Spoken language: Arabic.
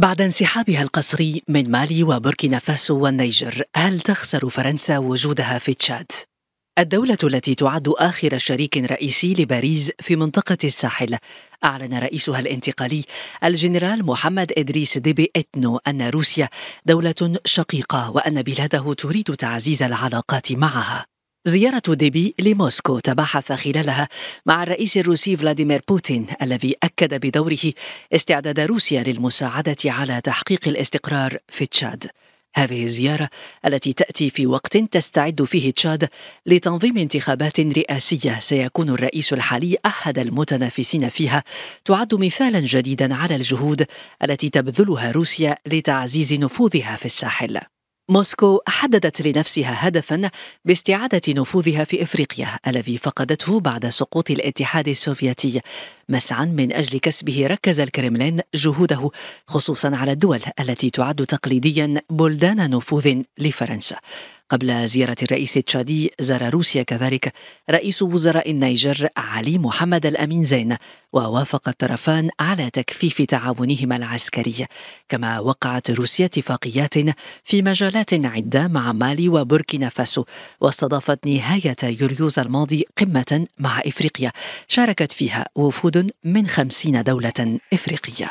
بعد انسحابها القسري من مالي وبوركينا فاسو والنيجر هل تخسر فرنسا وجودها في تشاد؟ الدولة التي تعد آخر شريك رئيسي لباريس في منطقة الساحل أعلن رئيسها الانتقالي الجنرال محمد إدريس ديبي إتنو أن روسيا دولة شقيقة وأن بلاده تريد تعزيز العلاقات معها زيارة ديبي لموسكو تباحث خلالها مع الرئيس الروسي فلاديمير بوتين الذي أكد بدوره استعداد روسيا للمساعدة على تحقيق الاستقرار في تشاد. هذه الزيارة التي تأتي في وقت تستعد فيه تشاد لتنظيم انتخابات رئاسية سيكون الرئيس الحالي أحد المتنافسين فيها تعد مثالا جديدا على الجهود التي تبذلها روسيا لتعزيز نفوذها في الساحل. موسكو حددت لنفسها هدفا باستعادة نفوذها في افريقيا الذي فقدته بعد سقوط الاتحاد السوفيتي مسعا من اجل كسبه ركز الكرملين جهوده خصوصا على الدول التي تعد تقليديا بلدان نفوذ لفرنسا قبل زيارة الرئيس التشادي زار روسيا كذلك رئيس وزراء النيجر علي محمد الأمين زين ووافق الطرفان على تكثيف تعاونهما العسكري كما وقعت روسيا اتفاقيات في مجالات عدة مع مالي وبوركينا فاسو واستضافت نهاية يوليوز الماضي قمة مع إفريقيا شاركت فيها وفود من خمسين دولة إفريقية